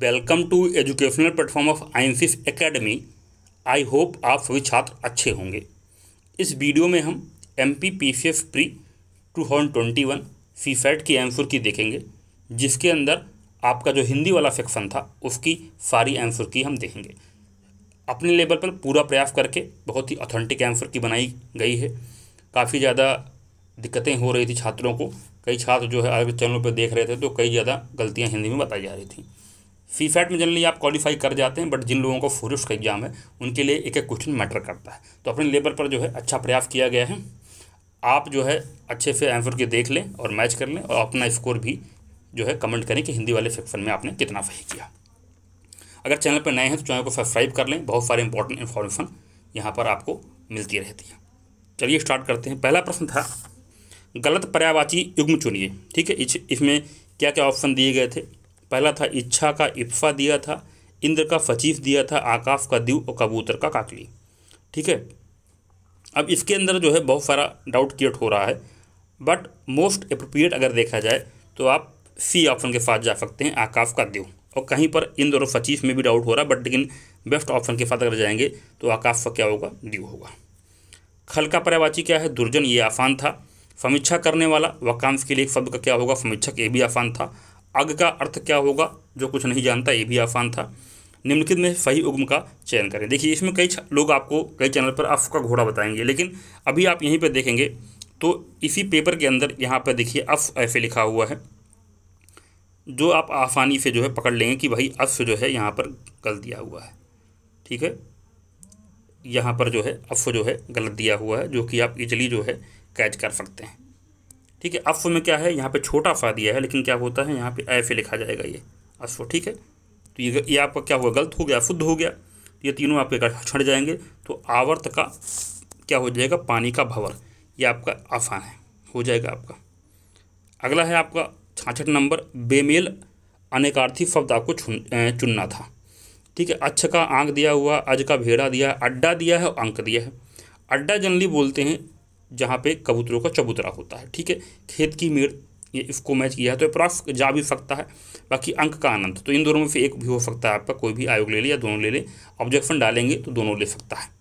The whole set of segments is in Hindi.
welcome to educational platform of Einsis academy I hope आप सभी छात्र अच्छे होंगे इस वीडियो में हम M P P C F pre two thousand twenty one C set की एंसर की देखेंगे जिसके अंदर आपका जो हिंदी वाला सेक्शन था उसकी सारी एंसर की हम देखेंगे अपने लेवल पर पूरा प्रयास करके बहुत ही ऑथेंटिक आंसर की बनाई गई है काफ़ी ज़्यादा दिक्कतें हो रही थी छात्रों को कई छात्र जो है आगे चैनलों पर देख रहे थे तो कई ज़्यादा गलतियाँ हिंदी में बताई जा रही थी फी फैट में जनरली आप क्वालिफाई कर जाते हैं बट जिन लोगों को फॉरेस्ट का एग्जाम है उनके लिए एक एक क्वेश्चन मैटर करता है तो अपने लेवल पर जो है अच्छा प्रयास किया गया है आप जो है अच्छे से आंसर के देख लें और मैच कर लें और अपना स्कोर भी जो है कमेंट करें कि हिंदी वाले सेक्शन में आपने कितना सही किया अगर चैनल पर नए हैं तो चैनल को सब्सक्राइब कर लें बहुत सारे इंपॉर्टेंट इन्फॉर्मेशन यहाँ पर आपको मिलती रहती है चलिए स्टार्ट करते हैं पहला प्रश्न था गलत पर्यावाची युग्म चुनिए ठीक है इसमें क्या क्या ऑप्शन दिए गए थे पहला था इच्छा का इफ्फा दिया था इंद्र का फचीफ दिया था आकाफ का दीव और कबूतर का काकली ठीक है अब इसके अंदर जो है बहुत सारा डाउट क्रिएट हो रहा है बट मोस्ट अप्रोप्रिएट अगर देखा जाए तो आप सी ऑप्शन के साथ जा सकते हैं आकाफ का दीव और कहीं पर इंद्र और फचीफ में भी डाउट हो रहा है बट लेकिन बेस्ट ऑप्शन के साथ अगर जाएंगे तो आकाफ का क्या होगा दीव होगा खल का पर्यावाची क्या है दुर्जन ये आसान था समीक्षा करने वाला वाकांश के लिए एक शब्द का क्या होगा समीक्षक ये भी आसान था अग का अर्थ क्या होगा जो कुछ नहीं जानता ये भी आसान था निम्नलिखित में सही उगम का चयन करें देखिए इसमें कई लोग आपको कई चैनल पर अफ का घोड़ा बताएंगे लेकिन अभी आप यहीं पर देखेंगे तो इसी पेपर के अंदर यहाँ पर देखिए अफ ऐसे लिखा हुआ है जो आप आसानी से जो है पकड़ लेंगे कि भाई अफ जो है यहाँ पर गलत दिया हुआ है ठीक है यहाँ पर जो है अफ जो है गलत दिया हुआ है जो कि आप इजली जो है कैच कर सकते हैं ठीक है अफ़ में क्या है यहाँ पे छोटा फ़ा दिया है लेकिन क्या होता है यहाँ पे ऐफ लिखा जाएगा ये अफ़ ठीक है तो ये ये आपका क्या हुआ गलत हो गया शुद्ध हो गया ये तीनों आपके छट जाएंगे तो आवर्त का क्या हो जाएगा पानी का भवर ये आपका अफ़ा है हो जाएगा आपका अगला है आपका छाछठ नंबर बेमेल अनेकार्थी शब्द आपको चुनना था ठीक है अच्छ का आंख दिया हुआ अज का भेड़ा दिया अड्डा दिया है और अंक दिया है अड्डा जनरली बोलते हैं जहाँ पे कबूतरों का चबूतरा होता है ठीक है खेत की मेड़ ये इसको मैच किया है तो प्राप्त जा भी सकता है बाकी अंक का आनंद तो इन दोनों में से एक भी हो सकता है आपका कोई भी आयोग ले ले या दोनों ले ले ऑब्जेक्शन डालेंगे तो दोनों ले सकता है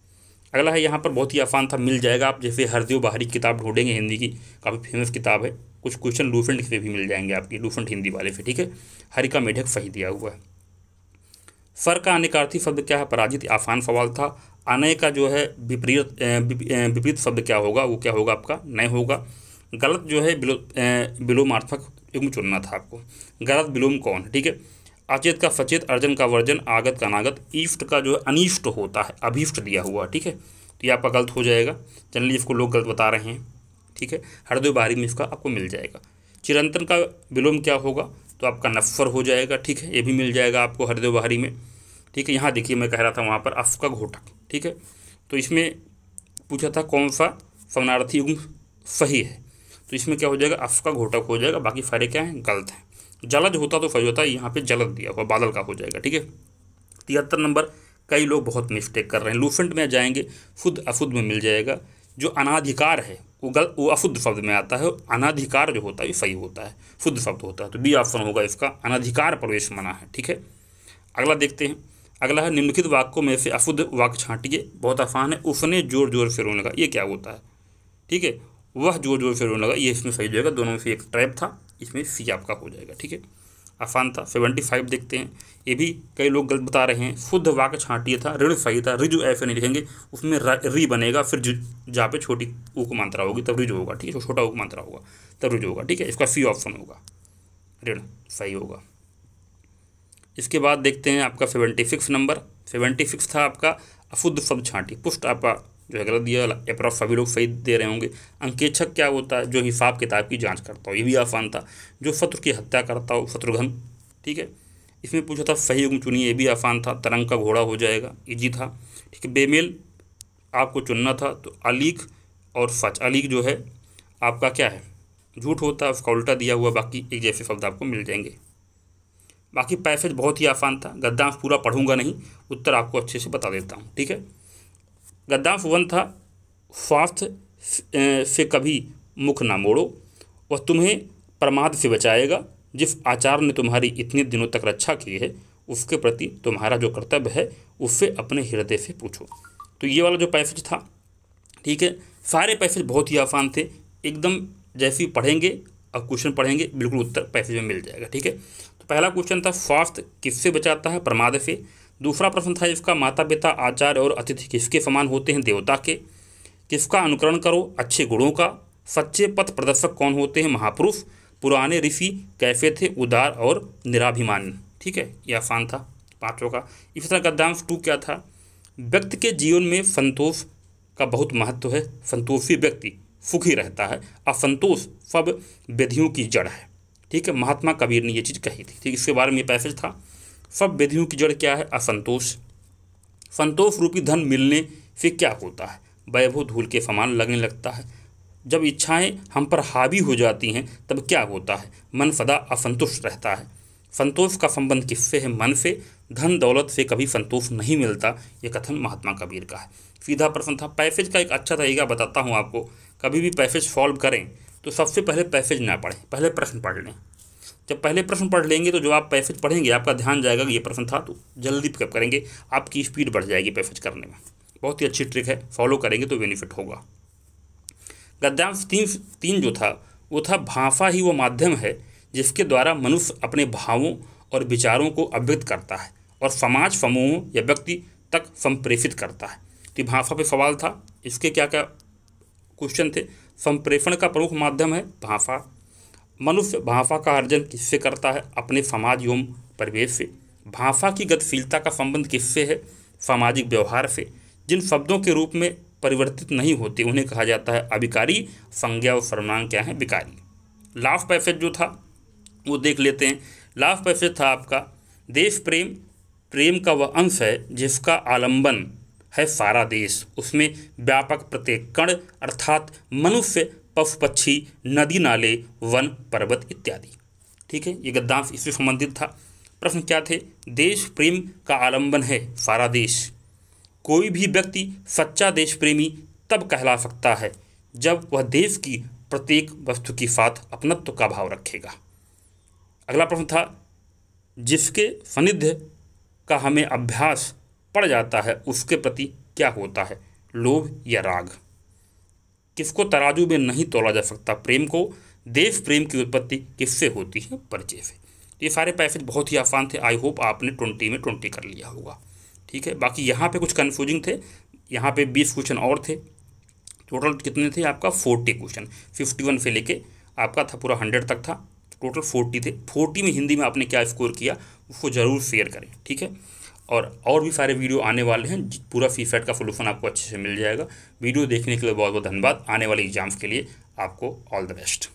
अगला है यहाँ पर बहुत ही आसान था मिल जाएगा आप जैसे हरदेव बाहरी किताब ढूंढेंगे हिंदी की काफ़ी फेमस किताब है कुछ क्वेश्चन लूफेंट से भी मिल जाएंगे आपकी लूफेंट हिंदी वाले से ठीक है हरिका मेढक सही दिया हुआ है सर का अनिकार्थी शब्द क्या है पराजित आसान सवाल था अनय का जो है विपरीत विपरीत शब्द क्या होगा वो क्या होगा आपका नय होगा गलत जो है विलोमार्थक युग्म चुनना था आपको गलत विलोम कौन है ठीक है अचेत का सचेत अर्जन का वर्जन आगत का नागत ईष्ट का जो है अनिष्ट होता है अभीष्ट दिया हुआ ठीक है तो ये आपका गलत हो जाएगा जनरली इसको लोग गलत बता रहे हैं ठीक है हर दो बारी में इसका आपको मिल जाएगा चिरंतन का विलोम क्या होगा तो आपका नफर हो जाएगा ठीक है ये भी मिल जाएगा आपको हृदय बाहरी में ठीक है यहाँ देखिए मैं कह रहा था वहाँ पर अफ का घोटक ठीक है तो इसमें पूछा था कौन सा फमनार्थी युग्म सही है तो इसमें क्या हो जाएगा अफ का घोटक हो जाएगा बाकी सारे क्या हैं गलत हैं जलद होता तो सही होता है यहाँ पर जलद दिया हुआ बादल का हो जाएगा ठीक है तिहत्तर नंबर कई लोग बहुत मिस्टेक कर रहे हैं लूफेंट में जाएंगे खुद अफुद में मिल जाएगा जो अनाधिकार है वो गल वो अशुद्ध शब्द में आता है अनाधिकार जो होता है ये सही होता है शुद्ध शब्द होता है तो बी ऑप्शन होगा इसका अनाधिकार प्रवेश मना है ठीक है अगला देखते हैं अगला है निम्नलिखित वाक्यों में से अशुद्ध वाक्य छांटिए बहुत आसान है उसने जोर जोर से रोने लगा ये क्या होता है ठीक है वह जोर जोर से रोने लगा ये इसमें सही जाएगा दोनों में से एक ट्रैप था इसमें सी आपका हो जाएगा ठीक है आसान था सेवेंटी फाइव देखते हैं ये भी कई लोग गलत बता रहे हैं शुद्ध वाक्य छांटिए था ऋण सही था रिजु ऐसे नहीं लिखेंगे उसमें री बनेगा फिर जहाँ पे छोटी ऊक मात्रा होगी तब रिजु होगा ठीक है छोटा ऊक मात्रा होगा तब रिजु होगा ठीक है इसका सी ऑप्शन होगा ऋण सही होगा इसके बाद देखते हैं आपका seventy six number seventy six था आपका अफुद सब छाँटी पुष्ट आपका जो है गलत दिया अप्रॉक्स सभी लोग सही दे रहे होंगे अंकेक्षक क्या होता है जो हिसाब किताब की जांच करता हो ये भी आसान था जो शत्रु की हत्या करता हो शत्रुघ्न ठीक है इसमें पूछा था सही युग्म चुनिए ये भी आसान था तरंग का घोड़ा हो जाएगा ईजी था ठीक है बेमेल आपको चुनना था तो अलीक और सच अलीक जो है आपका क्या है झूठ होता है उसका उल्टा दिया हुआ बाकी एक जैसे शब्द आपको मिल जाएंगे बाकी पैसेज बहुत ही आसान था गद्दांश पूरा पढ़ूंगा नहीं उत्तर आपको अच्छे से बता देता हूँ ठीक है गद्दांश वन था स्वास्थ्य से कभी मुख ना मोड़ो वह तुम्हें प्रमाद से बचाएगा जिस आचार ने तुम्हारी इतने दिनों तक रक्षा की है उसके प्रति तुम्हारा जो कर्तव्य है उससे अपने हृदय से पूछो तो ये वाला जो पैसेज था ठीक है सारे पैसेज बहुत ही आसान थे एकदम जैसे ही पढ़ेंगे और क्वेश्चन पढ़ेंगे बिल्कुल उत्तर पैसेज में मिल जाएगा ठीक है तो पहला क्वेश्चन था स्वास्थ्य किससे बचाता है प्रमाद से दूसरा प्रश्न था इसका माता पिता आचार्य और अतिथि किसके समान होते हैं देवता के किसका अनुकरण करो अच्छे गुणों का सच्चे पथ प्रदर्शक कौन होते हैं महापुरुष पुराने ऋषि कैसे थे उदार और निराभिमान ठीक है यह आसान था पाँचों का इसी तरह गद्दांश टू क्या था व्यक्ति के जीवन में संतोष का बहुत महत्व है संतोषी व्यक्ति सुखी रहता है असंतोष सब विधियों की जड़ है ठीक है महात्मा कबीर ने ये चीज़ कही थी ठीक इसके बारे में ये पैसेज था सब विधियों की जड़ क्या है असंतोष संतोष रूपी धन मिलने से क्या होता है वैभव धूल के समान लगने लगता है जब इच्छाएं हम पर हावी हो जाती हैं तब क्या होता है मन सदा असंतुष्ट रहता है संतोष का संबंध किससे है मन से धन दौलत से कभी संतोष नहीं मिलता ये कथन महात्मा कबीर का है सीधा प्रश्न था पैसेज का एक अच्छा तरीका बताता हूँ आपको कभी भी पैसेज सॉल्व करें तो सबसे पहले पैसेज ना पढ़ें पहले प्रश्न पढ़ लें जब पहले प्रश्न पढ़ लेंगे तो जब आप पैसेज पढ़ेंगे आपका ध्यान जाएगा कि ये प्रश्न था तो जल्दी पिकअप करेंगे आपकी स्पीड बढ़ जाएगी पैसेज करने में बहुत ही अच्छी ट्रिक है फॉलो करेंगे तो बेनिफिट होगा गद्यांश तीन तीन जो था वो था भाषा ही वो माध्यम है जिसके द्वारा मनुष्य अपने भावों और विचारों को अभिव्यक्त करता है और समाज समूहों या व्यक्ति तक संप्रेषित करता है तो भाषा पे सवाल था इसके क्या क्या क्वेश्चन थे संप्रेषण का प्रमुख माध्यम है भाषा मनुष्य भाषा का अर्जन किससे करता है अपने समाज एवं परिवेश से भाषा की गतिशीलता का संबंध किससे है सामाजिक व्यवहार से जिन शब्दों के रूप में परिवर्तित नहीं होते उन्हें कहा जाता है अभिकारी संज्ञा और सर्वनाम क्या है विकारी लास्ट पैसेज जो था वो देख लेते हैं लास्ट पैसेज था आपका देश प्रेम प्रेम का वह अंश है जिसका आलंबन है सारा देश उसमें व्यापक प्रत्येक कण अर्थात मनुष्य पशु पक्षी नदी नाले वन पर्वत इत्यादि ठीक है ये गद्दांश इससे संबंधित था प्रश्न क्या थे देश प्रेम का आलंबन है सारा देश कोई भी व्यक्ति सच्चा देश प्रेमी तब कहला सकता है जब वह देश की प्रत्येक वस्तु के साथ अपनत्व का भाव रखेगा अगला प्रश्न था जिसके सानिध्य का हमें अभ्यास पड़ जाता है उसके प्रति क्या होता है लोभ या राग किसको तराजू में नहीं तोला जा सकता प्रेम को देश प्रेम की उत्पत्ति किससे होती है परिचय से ये सारे पैसेज बहुत ही आसान थे आई होप आपने ट्वेंटी में ट्वेंटी कर लिया होगा ठीक है बाकी यहाँ पे कुछ कन्फ्यूजिंग थे यहाँ पे बीस क्वेश्चन और थे टोटल कितने थे आपका फोर्टी क्वेश्चन फिफ्टी वन से लेके आपका था पूरा हंड्रेड तक था टोटल फोर्टी थे फोर्टी में हिंदी में आपने क्या स्कोर किया उसको ज़रूर शेयर करें ठीक है और और भी सारे वीडियो आने वाले हैं पूरा फी फैट का सोलूशन आपको अच्छे से मिल जाएगा वीडियो देखने के लिए बहुत बहुत धन्यवाद आने वाले एग्जाम्स के लिए आपको ऑल द बेस्ट